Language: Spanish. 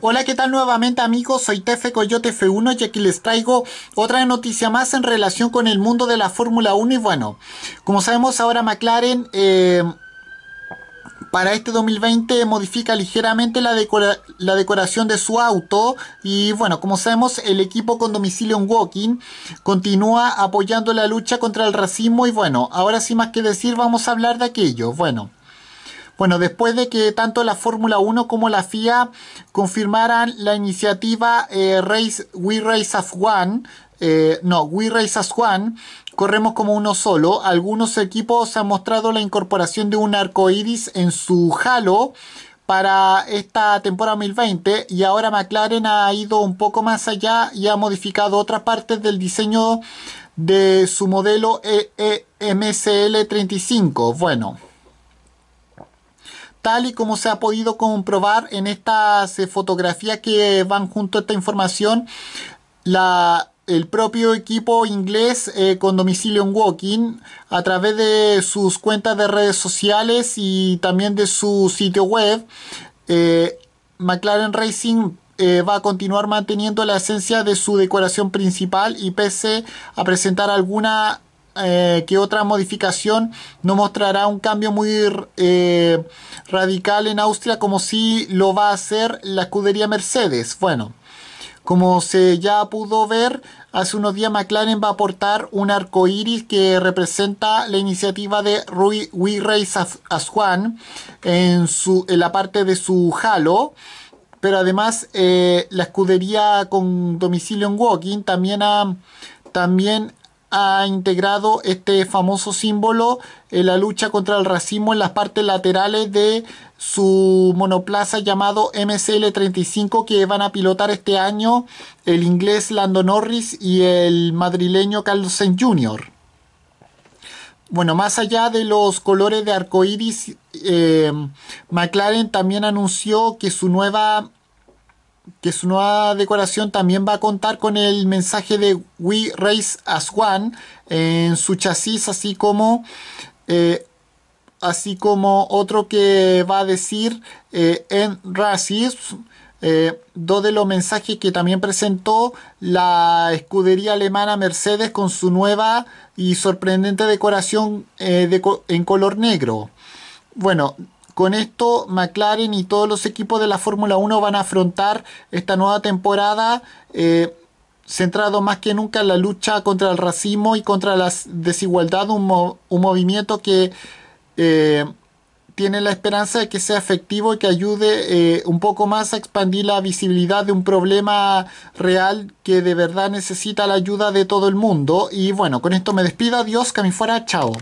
Hola, ¿qué tal nuevamente amigos? Soy Tefe Coyote F1 y aquí les traigo otra noticia más en relación con el mundo de la Fórmula 1 y bueno, como sabemos ahora McLaren... Eh, para este 2020 modifica ligeramente la, la, decoración de su auto y bueno, como sabemos el equipo con domicilio en Walking continúa apoyando la lucha contra el racismo y bueno, ahora sin más que decir vamos a hablar de aquello. Bueno. Bueno, después de que tanto la Fórmula 1 como la FIA confirmaran la iniciativa eh, Race, We Race as One, eh, no, We Race as One, corremos como uno solo, algunos equipos han mostrado la incorporación de un arco iris en su halo para esta temporada 2020 y ahora McLaren ha ido un poco más allá y ha modificado otras partes del diseño de su modelo e 35 e Bueno tal y como se ha podido comprobar en estas eh, fotografías que van junto a esta información, la, el propio equipo inglés eh, con domicilio en walking, a través de sus cuentas de redes sociales y también de su sitio web eh, McLaren Racing va a continuar manteniendo la esencia de su decoración principal y pese a presentar alguna eh, que otra modificación no mostrará un cambio muy eh, radical en Austria como si lo va a hacer la escudería Mercedes. Bueno, como se ya pudo ver, hace unos días McLaren va a aportar un arco iris que representa la iniciativa de Rui We Race as, en, su, la parte de su halo pero además eh, la escudería con domicilio en Walking también ha, también ha integrado este famoso símbolo en la lucha contra el racismo en las partes laterales de su monoplaza llamado MCL35 que van a pilotar este año el inglés Lando Norris y el madrileño Carlos Sainz Jr. Bueno, más allá de los colores de arcoíris, iris, eh, McLaren también anunció que su nueva que su nueva decoración también va a contar con el mensaje de We Race as One en su chasis, así como, eh, así como otro que va a decir eh, en Racism. Eh, dos de los mensajes que también presentó la escudería alemana Mercedes con su nueva y sorprendente decoración en color negro. Bueno, con esto, McLaren y todos los equipos de la Fórmula 1 van a afrontar esta nueva temporada eh, centrado más que nunca en la lucha contra el racismo y contra la desigualdad, un, movimiento que eh, tiene la esperanza de que sea efectivo y que ayude eh, un poco más a expandir la visibilidad de un problema real que de verdad necesita la ayuda de todo el mundo. Y bueno, con esto me despido, Dios que fuera, chao.